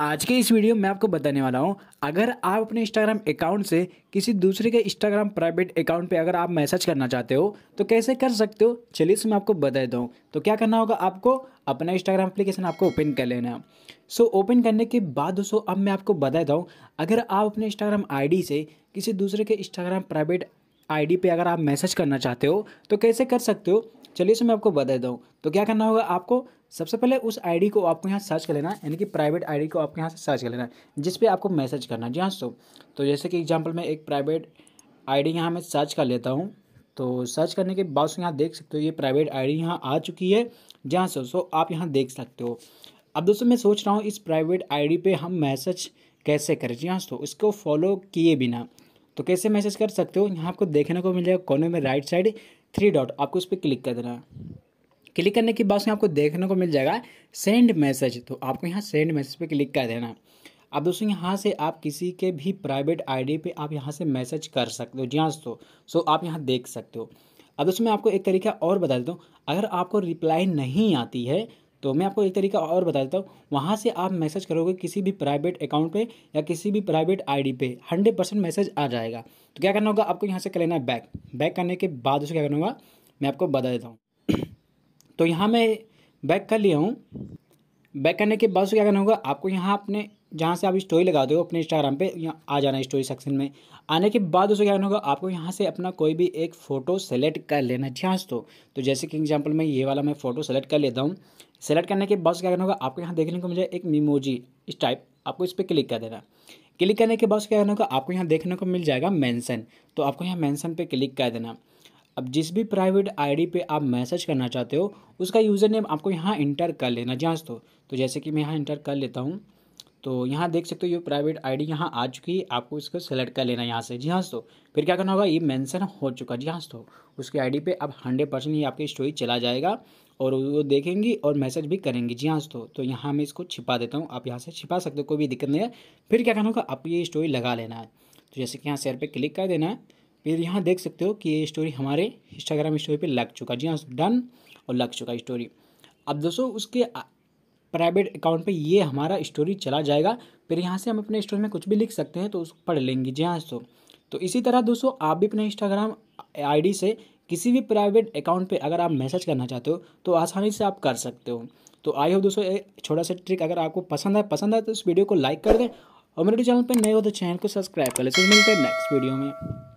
आज के इस वीडियो में आपको बताने वाला हूँ अगर आप अपने इंस्टाग्राम अकाउंट से किसी दूसरे के इंस्टाग्राम प्राइवेट अकाउंट पे अगर आप मैसेज करना चाहते हो तो कैसे कर सकते हो चलिए इसमें आपको बता देता हूँ तो क्या करना होगा आपको अपना इंस्टाग्राम एप्लीकेशन आपको ओपन कर लेना है सो ओपन करने के बाद दोस्तों अब मैं आपको बता देता हूँ अगर आप अपने इंस्टाग्राम आई से किसी दूसरे के इंस्टाग्राम प्राइवेट आई पे अगर आप मैसेज करना चाहते हो तो कैसे कर सकते हो चलिए इसे मैं आपको बता दूँ तो क्या करना होगा आपको सबसे पहले उस आईडी को आपको यहाँ सर्च कर लेना है यानी कि प्राइवेट आईडी को आपको यहाँ से सर्च कर लेना है जिस पे आपको मैसेज करना है जी हाँ सो तो जैसे कि एग्जांपल मैं एक प्राइवेट आईडी यहाँ मैं सर्च कर लेता हूँ तो सर्च करने के बाद से यहाँ देख सकते हो ये प्राइवेट आईडी यहाँ आ चुकी है जी हाँ सो सो आप यहाँ देख सकते हो अब दोस्तों मैं सोच रहा हूँ इस प्राइवेट आई डी हम मैसेज कैसे करें जी हाँ तो इसको फॉलो किए बिना तो कैसे मैसेज कर सकते हो यहाँ आपको देखने को मिल जाएगा कोने में राइट साइड थ्री डॉट आपको उस पर क्लिक कर देना है क्लिक करने के बाद आपको देखने को मिल जाएगा सेंड मैसेज तो आपको यहाँ सेंड मैसेज पे क्लिक कर देना है अब दोस्तों यहाँ से आप किसी के भी प्राइवेट आईडी पे आप यहाँ से मैसेज कर सकते हो जी हाँ दोस्तों सो आप यहाँ देख सकते हो अब दोस्तों मैं आपको एक तरीका और बता देता हूँ अगर आपको रिप्लाई नहीं आती है तो मैं आपको एक तरीका और बता देता हूँ वहाँ से आप मैसेज करोगे किसी भी प्राइवेट अकाउंट पे या किसी भी प्राइवेट आईडी पे हंड्रेड परसेंट मैसेज आ जाएगा तो क्या करना होगा आपको यहाँ से कर लेना है बैक बैक करने के बाद उसे क्या करना होगा मैं आपको बता देता हूँ तो यहाँ मैं बैक कर लिया हूँ बैक करने के बाद उसे क्या करना होगा आपको यहाँ अपने जहाँ से आप स्टोरी लगा दो अपने इंस्टाग्राम पे यहाँ आ जाना स्टोरी सेक्शन में आने के बाद उसे क्या होगा आपको यहाँ से अपना कोई भी एक फ़ोटो सेलेक्ट कर लेना जी हाँ तो तो जैसे कि एग्जाम्पल मैं ये वाला मैं फ़ोटो सेलेक्ट कर लेता हूँ सेलेक्ट करने के बाद क्या करना होगा आपको यहाँ देखने को मुझे एक मीमोजी इस टाइप आपको इस पर क्लिक कर देना क्लिक करने के बाद क्या करना होगा आपको यहाँ देखने को मिल जाएगा मेंशन तो आपको यहाँ मेंशन पे क्लिक कर देना अब जिस भी प्राइवेट आईडी पे आप मैसेज करना चाहते हो उसका यूज़र नेम आपको यहाँ इंटर कर लेना जाँच दो तो जैसे कि मैं यहाँ इंटर कर लेता हूँ तो यहाँ देख सकते हो ये प्राइवेट आईडी यहाँ आ चुकी है आपको इसको सेलेक्ट कर लेना है यहाँ से जी हाँ तो फिर क्या करना होगा ये मेंशन हो चुका जी हाँ तो उसकी आईडी पे अब हंड्रेड परसेंट ये आपकी स्टोरी चला जाएगा और वो देखेंगी और मैसेज भी करेंगी जी हाँ तो तो यहाँ मैं इसको छिपा देता हूँ आप यहाँ से छिपा सकते हो कोई भी दिक्कत नहीं है फिर क्या करना होगा आपको ये स्टोरी लगा लेना है तो जैसे कि यहाँ शेयर पर क्लिक कर देना है फिर यहाँ देख सकते हो कि ये स्टोरी हमारे इंस्टाग्राम स्टोरी पर लग चुका जी हाँ डन और लग चुका स्टोरी अब दोस्तों उसके प्राइवेट अकाउंट पे ये हमारा स्टोरी चला जाएगा फिर यहाँ से हम अपने स्टोरी में कुछ भी लिख सकते हैं तो उसको पढ़ लेंगे जी हाँ दोस्तों तो इसी तरह दोस्तों आप भी अपने इंस्टाग्राम आईडी से किसी भी प्राइवेट अकाउंट पे अगर आप मैसेज करना चाहते हो तो आसानी से आप कर सकते हो तो आई हो दोस्तों छोटा सा ट्रिक अगर आपको पसंद है पसंद है तो इस वीडियो को लाइक कर दें और मेरे चैनल पर नए हो तो चैनल को सब्सक्राइब कर लें तो मिलते हैं नेक्स्ट वीडियो में